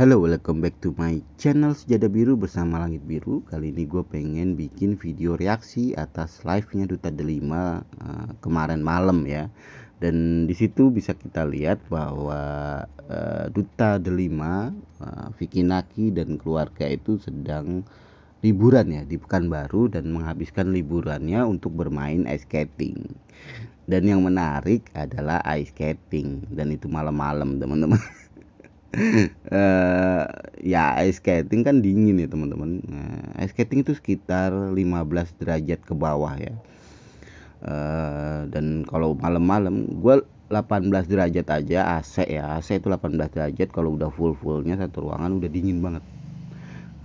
Halo, welcome back to my channel Sejada Biru bersama Langit Biru. Kali ini gue pengen bikin video reaksi atas live-nya Duta Delima uh, kemarin malam ya. Dan disitu bisa kita lihat bahwa uh, Duta Delima, uh, eh, Vicky Naki dan keluarga itu sedang liburan ya di Pekanbaru dan menghabiskan liburannya untuk bermain ice skating. Dan yang menarik adalah ice skating dan itu malam-malam teman-teman uh, ya ice skating kan dingin ya teman-teman nah, ice skating itu sekitar 15 derajat ke bawah ya uh, dan kalau malam-malam gue 18 derajat aja AC ya AC itu 18 derajat kalau udah full fullnya satu ruangan udah dingin banget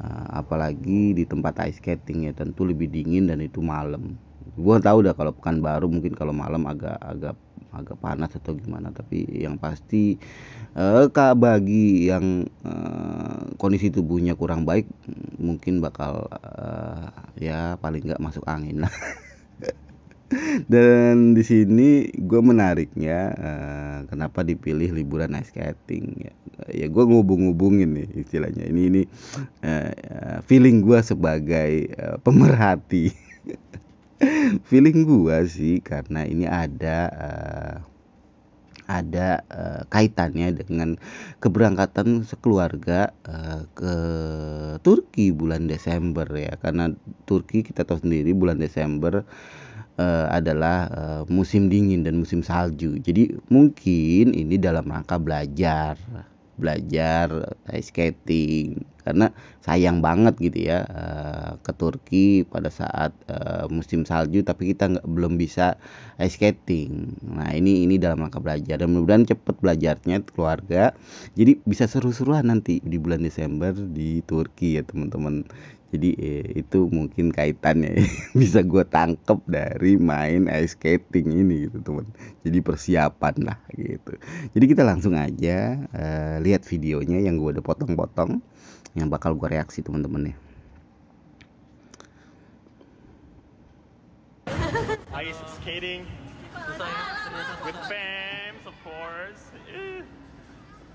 uh, apalagi di tempat ice skating ya tentu lebih dingin dan itu malam gue tahu udah kalau pekan baru mungkin kalau malam agak agak agak panas atau gimana tapi yang pasti eh, kak bagi yang eh, kondisi tubuhnya kurang baik mungkin bakal eh, ya paling nggak masuk angin lah dan di sini gue menariknya eh, kenapa dipilih liburan ice skating ya ya gue ngubung-ngubungin nih istilahnya ini ini eh, eh feeling gue sebagai eh, pemerhati feeling gua sih karena ini ada uh, ada uh, kaitannya dengan keberangkatan sekeluarga uh, ke Turki bulan Desember ya karena Turki kita tahu sendiri bulan Desember uh, adalah uh, musim dingin dan musim salju jadi mungkin ini dalam rangka belajar belajar ice skating karena sayang banget gitu ya eh, ke Turki pada saat eh, musim salju tapi kita nggak belum bisa ice skating nah ini ini dalam langkah belajar dan mudah-mudahan cepet belajarnya keluarga jadi bisa seru-seruan nanti di bulan Desember di Turki ya teman-teman jadi eh, itu mungkin kaitannya bisa gue tangkep dari main ice skating ini gitu teman jadi persiapan lah gitu jadi kita langsung aja eh, lihat videonya yang gue udah potong-potong yang bakal gue reaksi teman-teman nih ice skating with fans of course eh.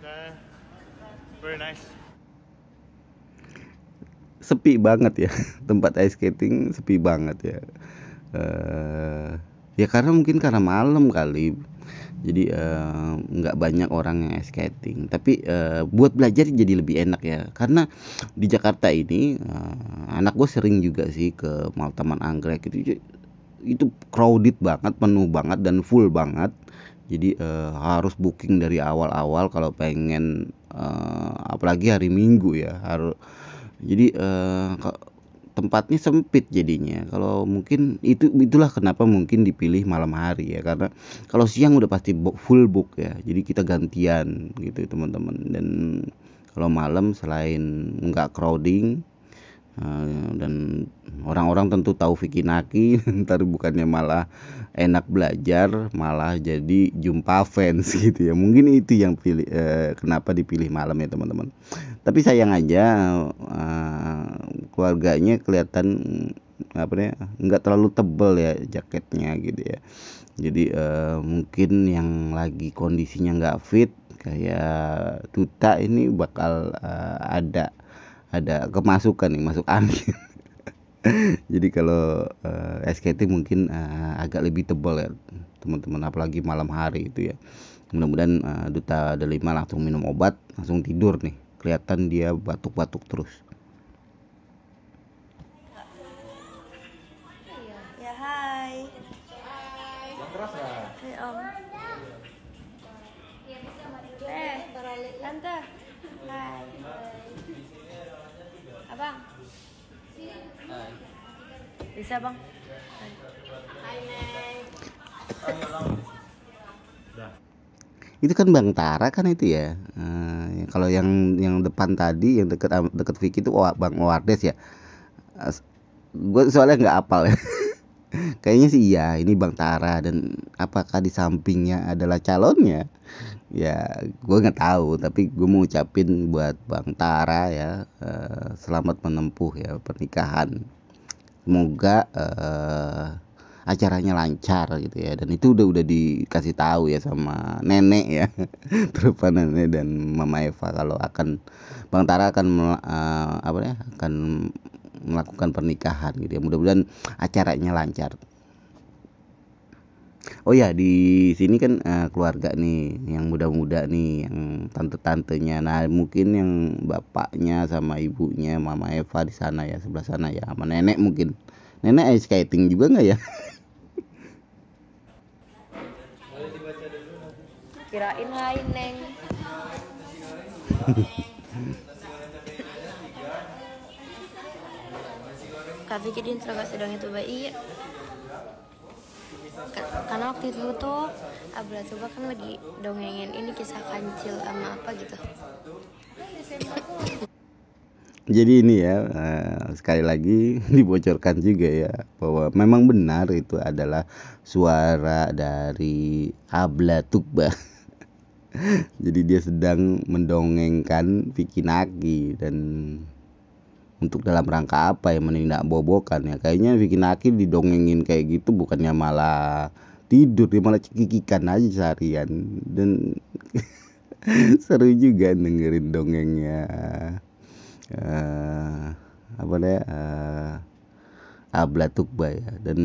nah. very nice sepi banget ya tempat ice skating sepi banget ya uh, ya karena mungkin karena malam kali jadi eh, nggak uh, banyak orang yang skating tapi uh, buat belajar jadi lebih enak ya karena di Jakarta ini uh, anak gue sering juga sih ke mal taman anggrek itu itu crowded banget penuh banget dan full banget jadi uh, harus booking dari awal-awal kalau pengen uh, apalagi hari minggu ya harus jadi uh, tempatnya sempit jadinya kalau mungkin itu itulah kenapa mungkin dipilih malam hari ya karena kalau siang udah pasti full book ya jadi kita gantian gitu teman-teman dan kalau malam selain nggak crowding eh, dan orang-orang tentu tahu Vikinaki ntar bukannya malah enak belajar malah jadi jumpa fans gitu ya mungkin itu yang pilih eh, kenapa dipilih malam ya teman-teman tapi sayang aja uh, keluarganya kelihatan apa ya nggak terlalu tebel ya jaketnya gitu ya jadi uh, mungkin yang lagi kondisinya nggak fit kayak tuta ini bakal uh, ada ada kemasukan nih masuk angin jadi kalau uh, SKT mungkin uh, agak lebih tebal ya teman-teman apalagi malam hari itu ya mudah-mudahan uh, duta lima langsung minum obat langsung tidur nih kelihatan dia batuk-batuk terus ya hai yang keras ya? om eh tante hai abang hai bisa bang hai hai itu kan Bang Tara kan itu ya. Uh, ya. kalau yang yang depan tadi yang deket deket Vicky itu bang Wardes ya gue soalnya nggak apal ya kayaknya sih iya ini Bang Tara dan apakah di sampingnya adalah calonnya ya gue nggak tahu tapi gue mau ucapin buat Bang Tara ya eh, selamat menempuh ya pernikahan semoga uh, acaranya lancar gitu ya dan itu udah udah dikasih tahu ya sama nenek ya terutama nenek dan mama Eva kalau akan Bang Tara akan uh, apa ya akan melakukan pernikahan gitu ya mudah-mudahan acaranya lancar Oh ya di sini kan uh, keluarga nih yang muda-muda nih yang tante-tantenya. Nah mungkin yang bapaknya sama ibunya Mama Eva di sana ya sebelah sana ya sama nenek mungkin. Nenek ice skating juga nggak ya? kirain lain neng Kak pikir interogasi dong itu baik iya. karena waktu itu tuh Abla coba kan lagi dongengin ini kisah kancil sama apa gitu jadi ini ya eh, sekali lagi dibocorkan juga ya bahwa memang benar itu adalah suara dari Abla Tukba jadi dia sedang mendongengkan Vicky Naki dan untuk dalam rangka apa ya menindak bobokan ya kayaknya Naki didongengin kayak gitu bukannya malah tidur dia malah cekikikan aja seharian dan seru juga dengerin dongengnya uh, apa deh uh, Abla Tukba ya dan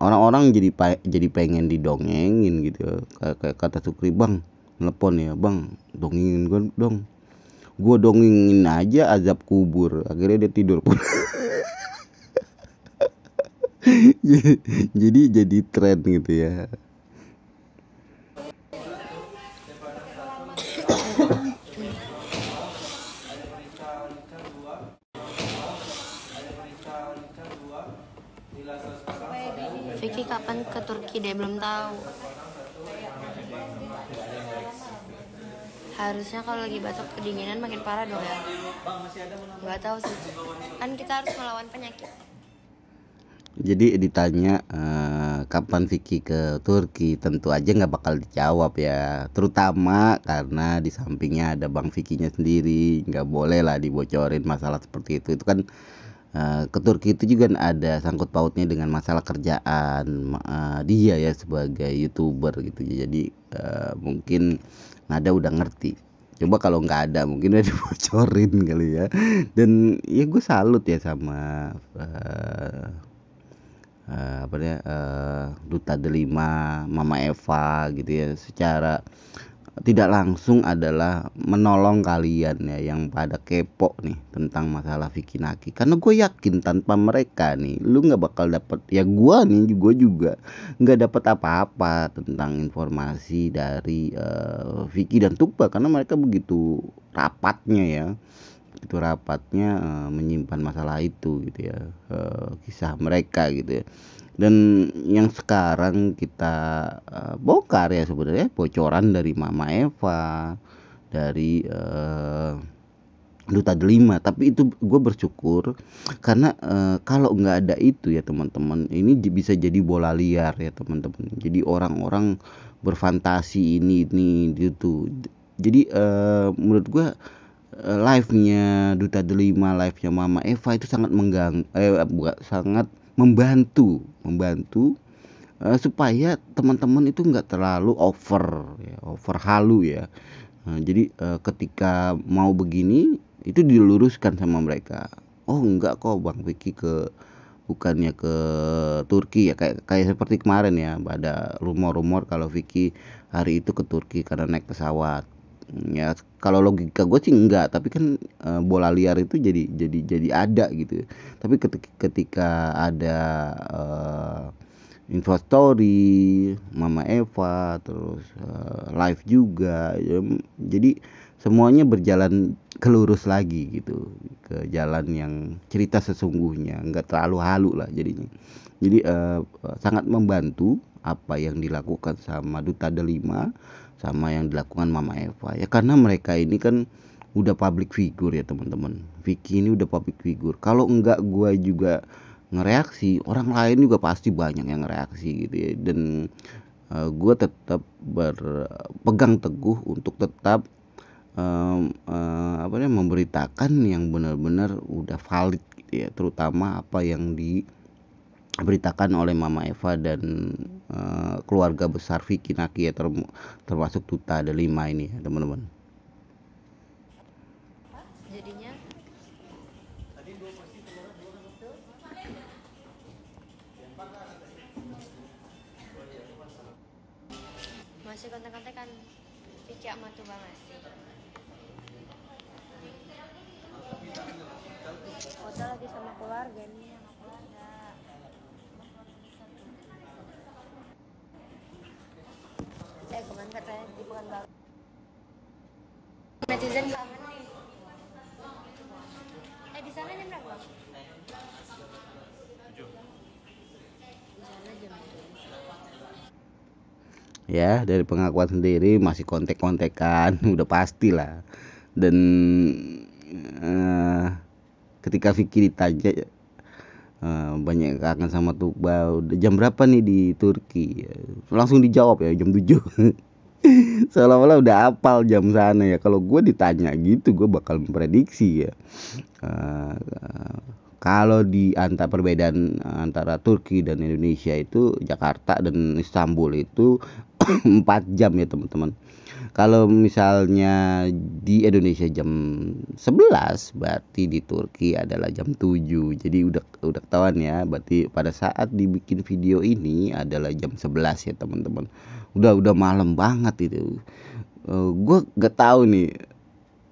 orang-orang jadi jadi pengen didongengin gitu kayak, kata Sukri bang telepon ya bang dongengin gue dong gue dongengin aja azab kubur akhirnya dia tidur pun jadi jadi tren gitu ya kapan ke Turki deh belum tahu harusnya kalau lagi batuk kedinginan makin parah dong ya Gak tahu sih kan kita harus melawan penyakit jadi ditanya uh, kapan Vicky ke Turki tentu aja nggak bakal dijawab ya terutama karena di sampingnya ada Bang Vicky-nya sendiri nggak boleh lah dibocorin masalah seperti itu itu kan Eh, ke Turki itu juga ada sangkut pautnya dengan masalah kerjaan uh, dia ya sebagai youtuber gitu jadi uh, mungkin Nada udah ngerti coba kalau nggak ada mungkin udah dibocorin kali ya dan ya gue salut ya sama uh, uh, apa ya uh, duta delima mama Eva gitu ya secara tidak langsung adalah menolong kalian ya yang pada kepo nih tentang masalah Vicky Naki karena gue yakin tanpa mereka nih lu nggak bakal dapet ya gue nih juga juga nggak dapet apa-apa tentang informasi dari uh, Vicky dan Tupa karena mereka begitu rapatnya ya itu rapatnya uh, menyimpan masalah itu gitu ya uh, kisah mereka gitu ya dan yang sekarang kita uh, bongkar ya sebenarnya bocoran dari Mama Eva dari uh, duta delima tapi itu gue bersyukur karena uh, kalau nggak ada itu ya teman-teman ini bisa jadi bola liar ya teman-teman jadi orang-orang berfantasi ini ini itu jadi uh, menurut gue live-nya duta delima live-nya mama Eva itu sangat mengganggu eh bukan sangat membantu membantu uh, supaya teman-teman itu nggak terlalu over ya, over halu ya uh, jadi uh, ketika mau begini itu diluruskan sama mereka oh enggak kok bang Vicky ke bukannya ke Turki ya kayak kayak seperti kemarin ya ada rumor-rumor kalau Vicky hari itu ke Turki karena naik pesawat ya kalau logika gue sih enggak tapi kan e, bola liar itu jadi jadi jadi ada gitu tapi ketika, ketika ada eh, info Story, Mama Eva, terus e, live juga. Ya, jadi semuanya berjalan kelurus lagi gitu, ke jalan yang cerita sesungguhnya, enggak terlalu halu lah jadinya. Jadi e, sangat membantu apa yang dilakukan sama Duta Delima sama yang dilakukan Mama Eva ya karena mereka ini kan udah public figure ya teman-teman Vicky ini udah public figure kalau enggak gue juga ngereaksi orang lain juga pasti banyak yang ngereaksi gitu ya dan uh, eh, gue tetap berpegang teguh untuk tetap um, uh, apa namanya memberitakan yang benar-benar udah valid gitu ya terutama apa yang diberitakan oleh Mama Eva dan eh, keluarga besar Vicky Nakia ya termasuk duta ada lima ini ya teman-teman ya dari pengakuan sendiri masih kontek-kontekan udah pasti lah dan uh, ketika Vicky ditanya uh, banyak kangen sama Tuba udah jam berapa nih di Turki langsung dijawab ya jam 7 seolah-olah udah apal jam sana ya kalau gue ditanya gitu gue bakal memprediksi ya uh, uh, kalau di antara perbedaan eh, antara Turki dan Indonesia itu Jakarta dan Istanbul itu 4 jam ya teman-teman kalau misalnya di Indonesia jam 11 berarti di Turki adalah jam 7 jadi udah udah ketahuan ya berarti pada saat dibikin video ini adalah jam 11 ya teman-teman udah udah malam banget itu uh, eh, gue gak tahu nih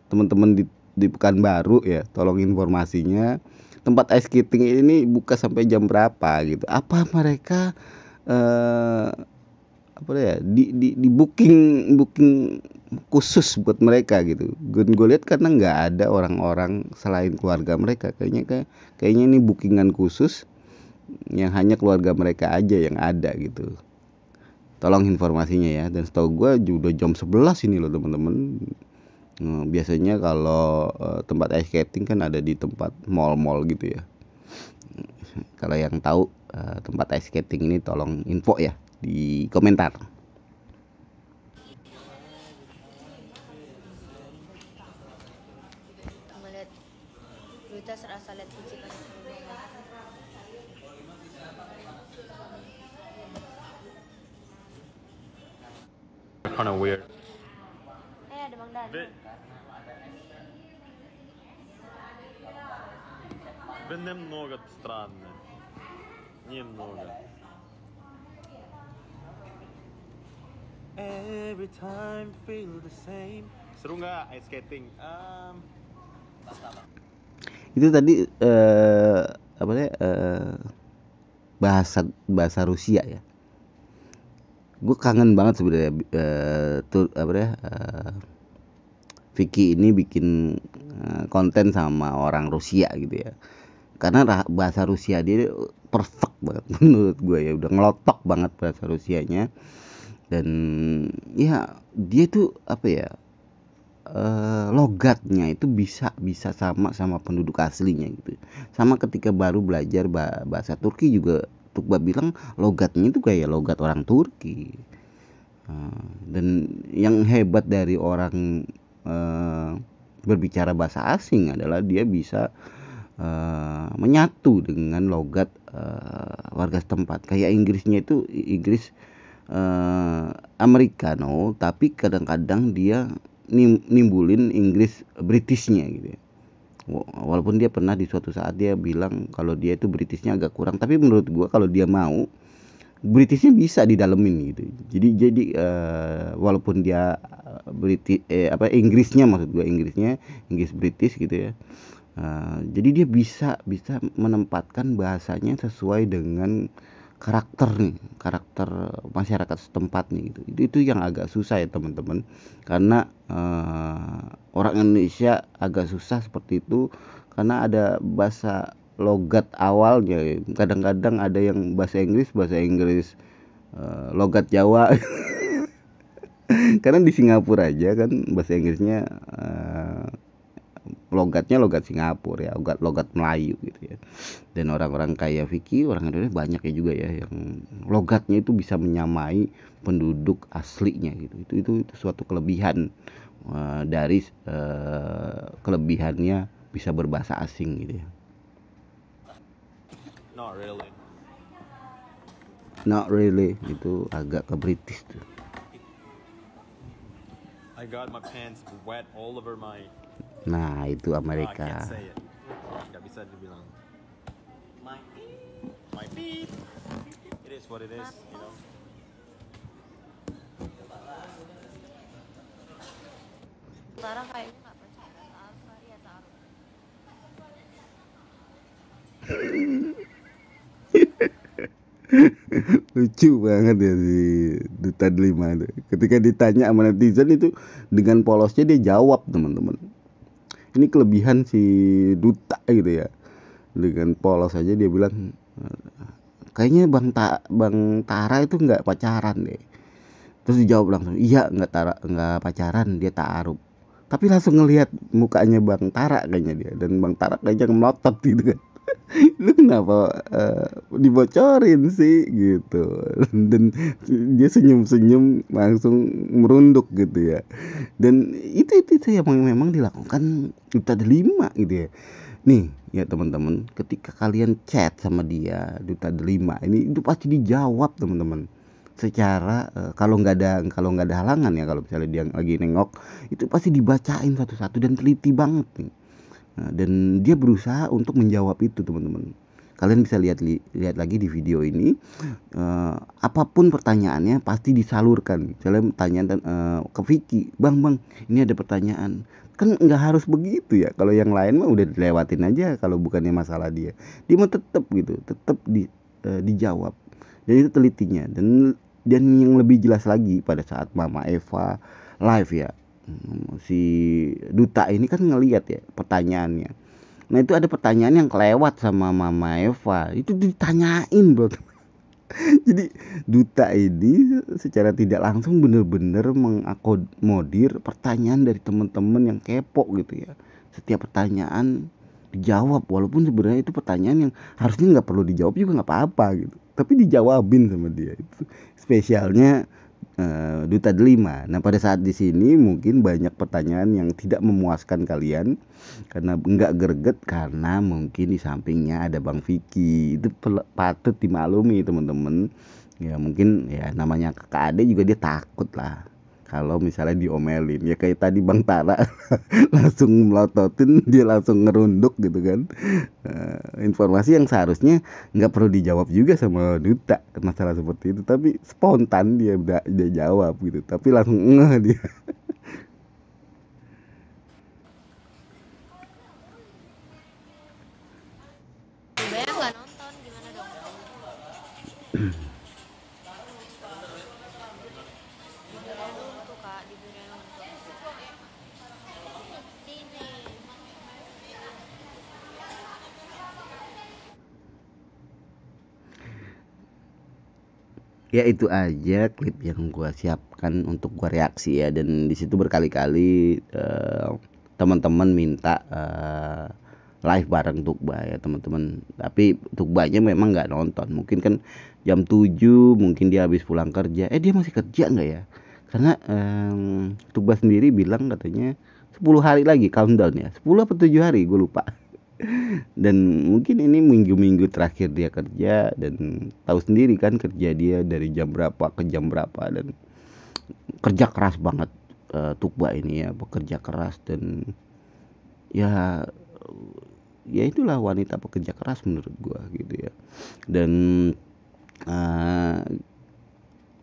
teman-teman di di Pekanbaru ya tolong informasinya tempat ice skating ini buka sampai jam berapa gitu apa mereka eh, apa ya di, di di booking booking khusus buat mereka gitu gue gue lihat karena nggak ada orang-orang selain keluarga mereka kayaknya kayak kayaknya ini bookingan khusus yang hanya keluarga mereka aja yang ada gitu tolong informasinya ya dan setahu gue juga jam 11 ini loh teman-teman Eh, biasanya kalau eh, tempat ice skating kan ada di tempat mall-mall gitu ya kalau yang tahu eh, tempat ice skating ini tolong info ya di komentar Kind of weird. Hey, ada Bang Dan. Да немного странно. Немного. Every time feel the same. Seru nggak ice skating? Um, itu tadi uh, apa ya uh, bahasa bahasa Rusia ya. Gue kangen banget sebenarnya uh, eh, tuh apa ya uh, Vicky ini bikin uh, konten sama orang Rusia gitu ya karena bahasa Rusia dia perfect banget menurut gue ya udah ngelotok banget bahasa Rusianya dan ya dia tuh apa ya eh, logatnya itu bisa bisa sama sama penduduk aslinya gitu sama ketika baru belajar bahasa Turki juga Tukba bilang logatnya itu kayak logat orang Turki eh, dan yang hebat dari orang eh, berbicara bahasa asing adalah dia bisa uh, menyatu dengan logat uh, warga setempat. Kayak Inggrisnya itu Inggris uh, Americano, tapi kadang-kadang dia nim nimbulin Inggris Britishnya gitu. Ya. Walaupun dia pernah di suatu saat dia bilang kalau dia itu Britishnya agak kurang, tapi menurut gua kalau dia mau Britishnya bisa didalemin gitu. Jadi jadi uh, walaupun dia British eh, apa Inggrisnya maksud gua Inggrisnya Inggris British gitu ya Eh, jadi dia bisa bisa menempatkan bahasanya sesuai dengan karakter nih karakter masyarakat setempat nih gitu itu itu yang agak susah ya teman-teman karena uh, orang Indonesia agak susah seperti itu karena ada bahasa logat awalnya kadang-kadang ada yang bahasa Inggris bahasa Inggris uh, logat Jawa karena di Singapura aja kan bahasa Inggrisnya uh, logatnya logat Singapura ya logat logat Melayu gitu ya dan orang-orang kaya Vicky orang Indonesia banyak ya juga ya yang logatnya itu bisa menyamai penduduk aslinya gitu itu itu, itu suatu kelebihan uh, dari uh, kelebihannya bisa berbahasa asing gitu ya not really not really itu agak ke British tuh I got my pants wet all over my Nah, itu Amerika. bisa dibilang. My My beep. It is what it is, you know. Sekarang kayak ya, lucu banget ya si duta delima itu ketika ditanya sama netizen itu dengan polosnya dia jawab teman-teman ini kelebihan si duta gitu ya dengan polos aja dia bilang kayaknya bang Ta bang Tara itu nggak pacaran deh terus dijawab langsung iya nggak tara nggak pacaran dia taruh tapi langsung ngelihat mukanya bang Tara kayaknya dia dan bang Tara kayaknya melotot gitu kan lu kenapa uh, dibocorin sih gitu dan dia senyum-senyum langsung merunduk gitu ya dan itu itu, itu yang memang dilakukan kita delima gitu ya nih ya teman-teman ketika kalian chat sama dia duta delima ini itu pasti dijawab teman-teman secara uh, kalau nggak ada kalau nggak ada halangan ya kalau misalnya dia lagi nengok itu pasti dibacain satu-satu dan teliti banget nih Nah, dan dia berusaha untuk menjawab itu teman-teman kalian bisa lihat li, lihat lagi di video ini uh, apapun pertanyaannya pasti disalurkan misalnya pertanyaan uh, ke Vicky bang bang ini ada pertanyaan kan nggak harus begitu ya kalau yang lain mah udah dilewatin aja kalau bukannya masalah dia dia mau tetap gitu tetap di, uh, dijawab jadi itu telitinya dan dan yang lebih jelas lagi pada saat Mama Eva live ya si duta ini kan ngelihat ya pertanyaannya nah itu ada pertanyaan yang kelewat sama mama Eva itu ditanyain bro jadi duta ini secara tidak langsung bener-bener mengakomodir pertanyaan dari teman-teman yang kepo gitu ya setiap pertanyaan dijawab walaupun sebenarnya itu pertanyaan yang harusnya nggak perlu dijawab juga nggak apa-apa gitu tapi dijawabin sama dia itu spesialnya uh, duta delima. Nah pada saat di sini mungkin banyak pertanyaan yang tidak memuaskan kalian karena nggak greget karena mungkin di sampingnya ada bang Vicky itu patut dimaklumi teman-teman. Ya mungkin ya namanya kakak ade juga dia takut lah kalau misalnya diomelin ya kayak tadi Bang Tara langsung melototin dia langsung ngerunduk gitu kan uh, informasi yang seharusnya nggak perlu dijawab juga sama duta masalah seperti itu tapi spontan dia dia jawab gitu tapi langsung ngeh dia Banyak ya itu aja klip yang gue siapkan untuk gue reaksi ya dan di situ berkali-kali uh, teman-teman minta uh, live bareng Tukba ya teman-teman tapi Tukbanya memang nggak nonton mungkin kan jam 7 mungkin dia habis pulang kerja eh dia masih kerja nggak ya karena um, Tukba sendiri bilang katanya 10 hari lagi countdown ya 10 atau 7 hari gue lupa dan mungkin ini minggu-minggu terakhir dia kerja dan tahu sendiri kan kerja dia dari jam berapa ke jam berapa dan kerja keras banget uh, Tukba ini ya bekerja keras dan ya ya itulah wanita pekerja keras menurut gua gitu ya dan uh,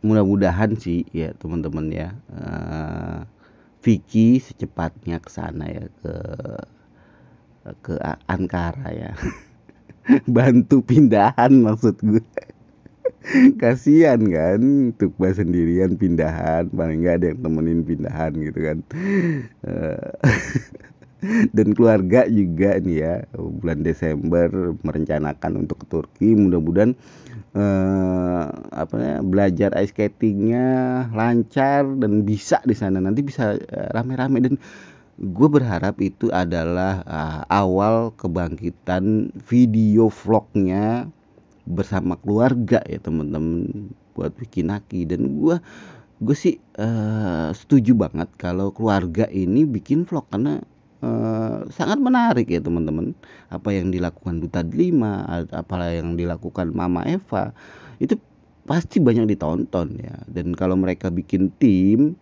mudah-mudahan sih ya teman-teman ya uh, Vicky secepatnya ke sana ya ke ke Ankara ya bantu pindahan maksud gue kasihan kan Tukba sendirian pindahan paling nggak ada yang temenin pindahan gitu kan eh, dan keluarga juga nih ya bulan Desember merencanakan untuk ke Turki mudah-mudahan eh, apa ya belajar ice skatingnya lancar dan bisa di sana nanti bisa eh, rame-rame dan gue berharap itu adalah uh, awal kebangkitan video vlognya bersama keluarga ya teman-teman buat bikin aki dan gue gue sih uh, setuju banget kalau keluarga ini bikin vlog karena uh, sangat menarik ya teman-teman apa yang dilakukan duta delima apa yang dilakukan mama eva itu pasti banyak ditonton ya dan kalau mereka bikin tim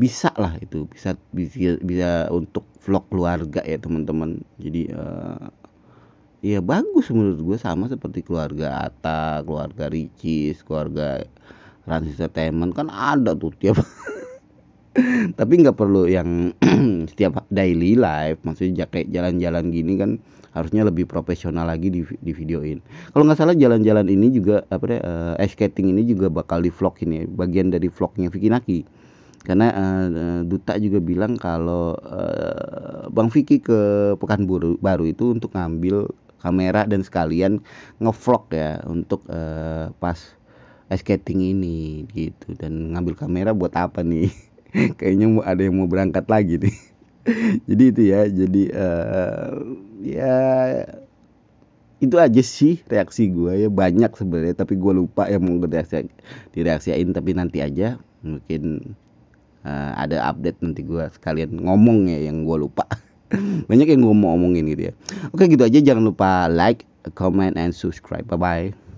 bisa lah itu bisa bisa, bisa untuk vlog keluarga ya teman-teman jadi uh, ya bagus menurut gue sama seperti keluarga Ata keluarga Ricis keluarga Ransis Entertainment kan ada tuh tiap tapi nggak perlu yang setiap daily live maksudnya kayak jalan-jalan gini kan harusnya lebih profesional lagi di, di videoin kalau nggak salah jalan-jalan ini juga apa deh uh, ice skating ini juga bakal di vlog ini ya, bagian dari vlognya Vicky Naki karena uh, duta juga bilang kalau uh, Bang Vicky ke Pekanbaru baru itu untuk ngambil kamera dan sekalian ngevlog ya untuk uh, pas ice skating ini gitu dan ngambil kamera buat apa nih kayaknya mau ada yang mau berangkat lagi nih jadi itu ya jadi uh, ya itu aja sih reaksi gue ya banyak sebenarnya tapi gue lupa ya mau direaksi direaksiin tapi nanti aja mungkin uh, ada update nanti gue sekalian ngomong ya yang gue lupa banyak yang gue mau omongin gitu ya oke gitu aja jangan lupa like comment and subscribe bye bye